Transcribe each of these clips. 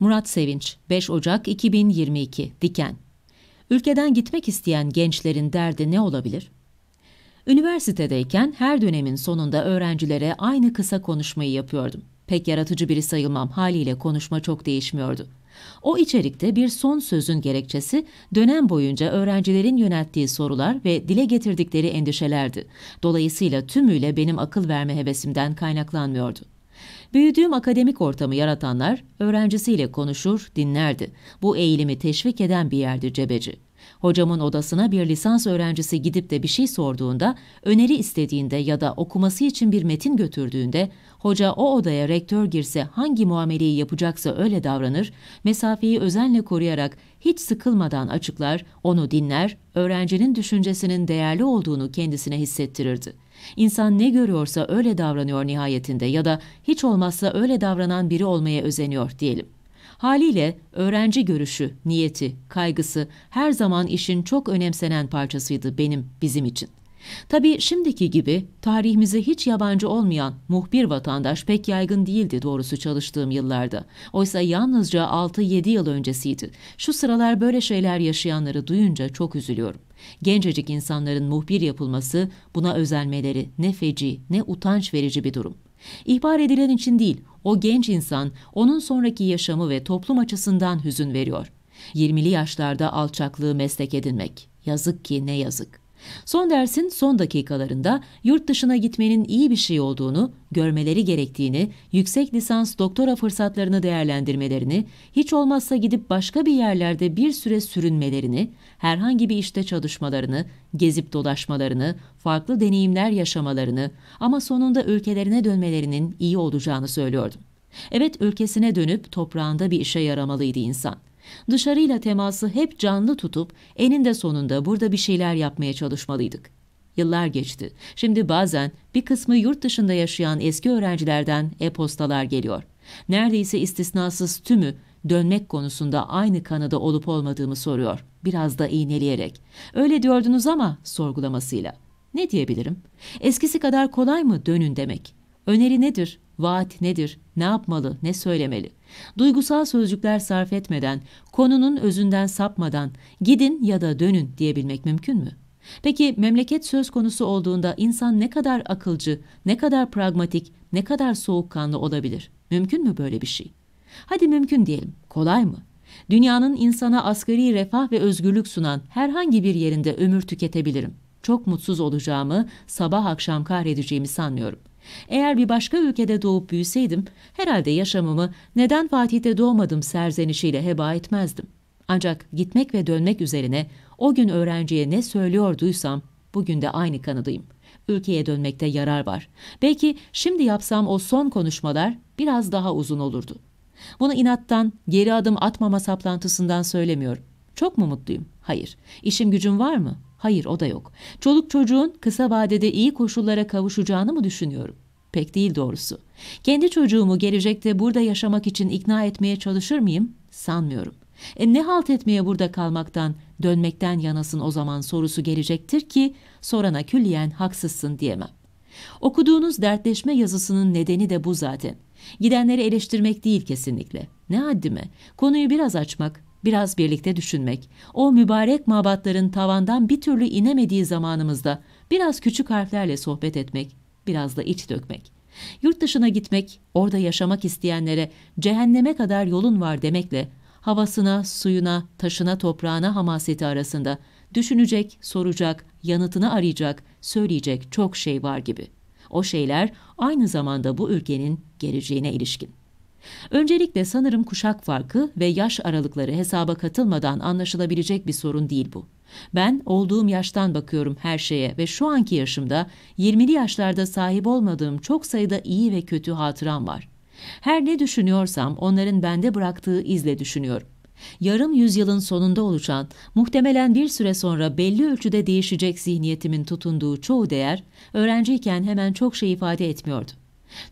Murat Sevinç, 5 Ocak 2022, Diken. Ülkeden gitmek isteyen gençlerin derdi ne olabilir? Üniversitedeyken her dönemin sonunda öğrencilere aynı kısa konuşmayı yapıyordum. Pek yaratıcı biri sayılmam haliyle konuşma çok değişmiyordu. O içerikte bir son sözün gerekçesi dönem boyunca öğrencilerin yönelttiği sorular ve dile getirdikleri endişelerdi. Dolayısıyla tümüyle benim akıl verme hevesimden kaynaklanmıyordu. Büyüdüğüm akademik ortamı yaratanlar öğrencisiyle konuşur, dinlerdi. Bu eğilimi teşvik eden bir yerdi Cebeci. Hocamın odasına bir lisans öğrencisi gidip de bir şey sorduğunda, öneri istediğinde ya da okuması için bir metin götürdüğünde, hoca o odaya rektör girse hangi muameleyi yapacaksa öyle davranır, mesafeyi özenle koruyarak hiç sıkılmadan açıklar, onu dinler, öğrencinin düşüncesinin değerli olduğunu kendisine hissettirirdi.'' İnsan ne görüyorsa öyle davranıyor nihayetinde ya da hiç olmazsa öyle davranan biri olmaya özeniyor diyelim. Haliyle öğrenci görüşü, niyeti, kaygısı her zaman işin çok önemsenen parçasıydı benim, bizim için. Tabii şimdiki gibi tarihimize hiç yabancı olmayan muhbir vatandaş pek yaygın değildi doğrusu çalıştığım yıllarda. Oysa yalnızca 6-7 yıl öncesiydi. Şu sıralar böyle şeyler yaşayanları duyunca çok üzülüyorum. Gencecik insanların muhbir yapılması, buna özenmeleri ne feci ne utanç verici bir durum. İhbar edilen için değil, o genç insan onun sonraki yaşamı ve toplum açısından hüzün veriyor. 20'li yaşlarda alçaklığı meslek edinmek. Yazık ki ne yazık.'' Son dersin son dakikalarında yurt dışına gitmenin iyi bir şey olduğunu, görmeleri gerektiğini, yüksek lisans doktora fırsatlarını değerlendirmelerini, hiç olmazsa gidip başka bir yerlerde bir süre sürünmelerini, herhangi bir işte çalışmalarını, gezip dolaşmalarını, farklı deneyimler yaşamalarını ama sonunda ülkelerine dönmelerinin iyi olacağını söylüyordum. Evet ülkesine dönüp toprağında bir işe yaramalıydı insan. Dışarıyla teması hep canlı tutup eninde sonunda burada bir şeyler yapmaya çalışmalıydık. Yıllar geçti. Şimdi bazen bir kısmı yurt dışında yaşayan eski öğrencilerden e-postalar geliyor. Neredeyse istisnasız tümü dönmek konusunda aynı kanıda olup olmadığımı soruyor. Biraz da iğneleyerek. Öyle diyordunuz ama sorgulamasıyla. Ne diyebilirim? Eskisi kadar kolay mı dönün demek? Öneri nedir? Vaat nedir? Ne yapmalı? Ne söylemeli? Duygusal sözcükler sarf etmeden, konunun özünden sapmadan gidin ya da dönün diyebilmek mümkün mü? Peki memleket söz konusu olduğunda insan ne kadar akılcı, ne kadar pragmatik, ne kadar soğukkanlı olabilir? Mümkün mü böyle bir şey? Hadi mümkün diyelim. Kolay mı? Dünyanın insana asgari refah ve özgürlük sunan herhangi bir yerinde ömür tüketebilirim. Çok mutsuz olacağımı, sabah akşam kahredeceğimi sanmıyorum. Eğer bir başka ülkede doğup büyüseydim, herhalde yaşamımı neden Fatih'te doğmadım serzenişiyle heba etmezdim. Ancak gitmek ve dönmek üzerine o gün öğrenciye ne söylüyorduysam bugün de aynı kanıdayım. Ülkeye dönmekte yarar var. Belki şimdi yapsam o son konuşmalar biraz daha uzun olurdu. Bunu inattan, geri adım atmama saplantısından söylemiyorum. Çok mu mutluyum? Hayır. İşim gücüm var mı? Hayır o da yok. Çoluk çocuğun kısa vadede iyi koşullara kavuşacağını mı düşünüyorum? Pek değil doğrusu. Kendi çocuğumu gelecekte burada yaşamak için ikna etmeye çalışır mıyım? Sanmıyorum. E ne halt etmeye burada kalmaktan, dönmekten yanasın o zaman sorusu gelecektir ki sorana külliyen haksızsın diyemem. Okuduğunuz dertleşme yazısının nedeni de bu zaten. Gidenleri eleştirmek değil kesinlikle. Ne haddime. Konuyu biraz açmak, Biraz birlikte düşünmek, o mübarek mabatların tavandan bir türlü inemediği zamanımızda biraz küçük harflerle sohbet etmek, biraz da iç dökmek. Yurt dışına gitmek, orada yaşamak isteyenlere cehenneme kadar yolun var demekle havasına, suyuna, taşına, toprağına hamaseti arasında düşünecek, soracak, yanıtını arayacak, söyleyecek çok şey var gibi. O şeyler aynı zamanda bu ülkenin geleceğine ilişkin. Öncelikle sanırım kuşak farkı ve yaş aralıkları hesaba katılmadan anlaşılabilecek bir sorun değil bu. Ben olduğum yaştan bakıyorum her şeye ve şu anki yaşımda 20'li yaşlarda sahip olmadığım çok sayıda iyi ve kötü hatıram var. Her ne düşünüyorsam onların bende bıraktığı izle düşünüyorum. Yarım yüzyılın sonunda oluşan, muhtemelen bir süre sonra belli ölçüde değişecek zihniyetimin tutunduğu çoğu değer, öğrenciyken hemen çok şey ifade etmiyordu.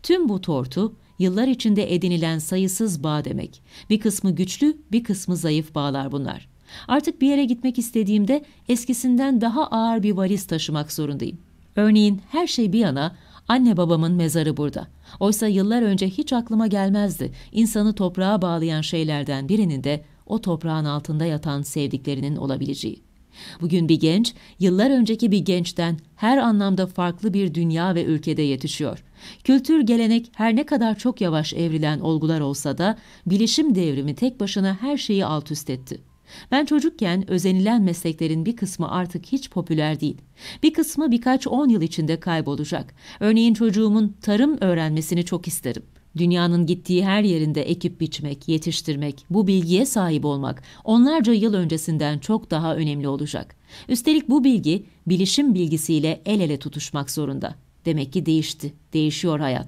Tüm bu tortu, yıllar içinde edinilen sayısız bağ demek. Bir kısmı güçlü, bir kısmı zayıf bağlar bunlar. Artık bir yere gitmek istediğimde eskisinden daha ağır bir valiz taşımak zorundayım. Örneğin her şey bir yana anne babamın mezarı burada. Oysa yıllar önce hiç aklıma gelmezdi. İnsanı toprağa bağlayan şeylerden birinin de o toprağın altında yatan sevdiklerinin olabileceği. Bugün bir genç, yıllar önceki bir gençten her anlamda farklı bir dünya ve ülkede yetişiyor. Kültür, gelenek her ne kadar çok yavaş evrilen olgular olsa da bilişim devrimi tek başına her şeyi alt üst etti. Ben çocukken özenilen mesleklerin bir kısmı artık hiç popüler değil. Bir kısmı birkaç on yıl içinde kaybolacak. Örneğin çocuğumun tarım öğrenmesini çok isterim. Dünyanın gittiği her yerinde ekip biçmek, yetiştirmek, bu bilgiye sahip olmak onlarca yıl öncesinden çok daha önemli olacak. Üstelik bu bilgi bilişim bilgisiyle el ele tutuşmak zorunda. Demek ki değişti, değişiyor hayat.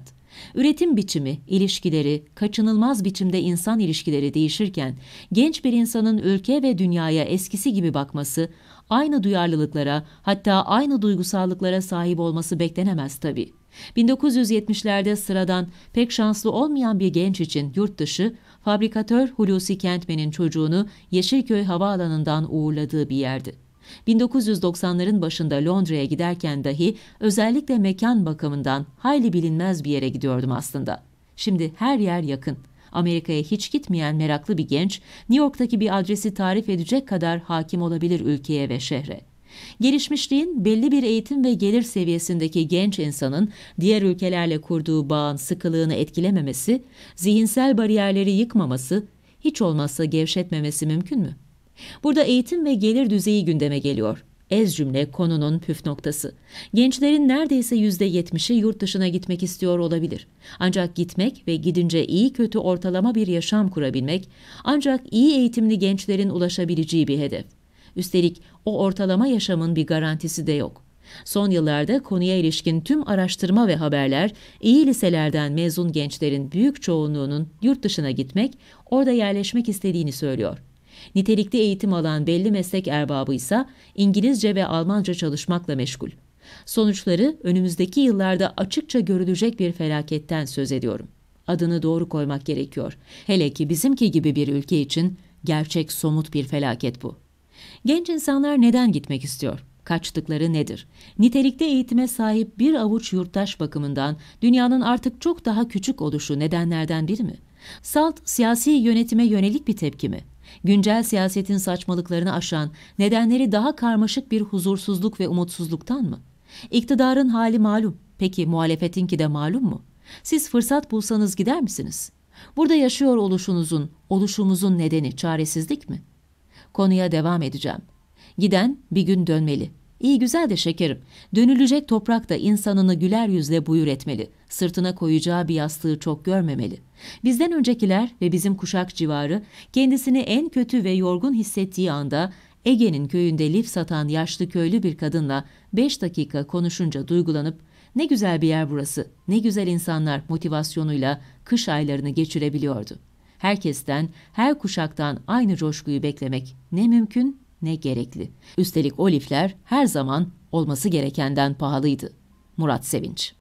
Üretim biçimi, ilişkileri, kaçınılmaz biçimde insan ilişkileri değişirken genç bir insanın ülke ve dünyaya eskisi gibi bakması, aynı duyarlılıklara hatta aynı duygusallıklara sahip olması beklenemez tabii. 1970'lerde sıradan pek şanslı olmayan bir genç için yurt dışı, fabrikatör Hulusi Kentmen'in çocuğunu Yeşilköy Havaalanı'ndan uğurladığı bir yerdi. 1990'ların başında Londra'ya giderken dahi özellikle mekan bakımından hayli bilinmez bir yere gidiyordum aslında. Şimdi her yer yakın. Amerika'ya hiç gitmeyen meraklı bir genç, New York'taki bir adresi tarif edecek kadar hakim olabilir ülkeye ve şehre. Gelişmişliğin belli bir eğitim ve gelir seviyesindeki genç insanın diğer ülkelerle kurduğu bağın sıkılığını etkilememesi, zihinsel bariyerleri yıkmaması, hiç olmazsa gevşetmemesi mümkün mü? Burada eğitim ve gelir düzeyi gündeme geliyor. Ez cümle konunun püf noktası. Gençlerin neredeyse yüzde yetmişi yurt dışına gitmek istiyor olabilir. Ancak gitmek ve gidince iyi kötü ortalama bir yaşam kurabilmek ancak iyi eğitimli gençlerin ulaşabileceği bir hedef. Üstelik o ortalama yaşamın bir garantisi de yok. Son yıllarda konuya ilişkin tüm araştırma ve haberler iyi liselerden mezun gençlerin büyük çoğunluğunun yurt dışına gitmek, orada yerleşmek istediğini söylüyor. Nitelikli eğitim alan belli meslek erbabı ise İngilizce ve Almanca çalışmakla meşgul. Sonuçları önümüzdeki yıllarda açıkça görülecek bir felaketten söz ediyorum. Adını doğru koymak gerekiyor. Hele ki bizimki gibi bir ülke için gerçek somut bir felaket bu. Genç insanlar neden gitmek istiyor? kaçtıkları nedir? Nitelikte eğitime sahip bir avuç yurttaş bakımından dünyanın artık çok daha küçük oluşu nedenlerden biri mi? Salt siyasi yönetime yönelik bir tepki mi? güncel siyasetin saçmalıklarını aşan, nedenleri daha karmaşık bir huzursuzluk ve umutsuzluktan mı? İktidarın hali malum. Peki muhalefetinki de malum mu? Siz fırsat bulsanız gider misiniz? Burada yaşıyor oluşunuzun, oluşumuzun nedeni çaresizlik mi? Konuya devam edeceğim. Giden bir gün dönmeli. İyi güzel de şekerim. Dönülecek toprak da insanını güler yüzle buyur etmeli. Sırtına koyacağı bir yastığı çok görmemeli. Bizden öncekiler ve bizim kuşak civarı kendisini en kötü ve yorgun hissettiği anda Ege'nin köyünde lif satan yaşlı köylü bir kadınla 5 dakika konuşunca duygulanıp ne güzel bir yer burası, ne güzel insanlar motivasyonuyla kış aylarını geçirebiliyordu. Herkesten, her kuşaktan aynı coşkuyu beklemek ne mümkün ne gerekli. Üstelik o lifler her zaman olması gerekenden pahalıydı. Murat Sevinç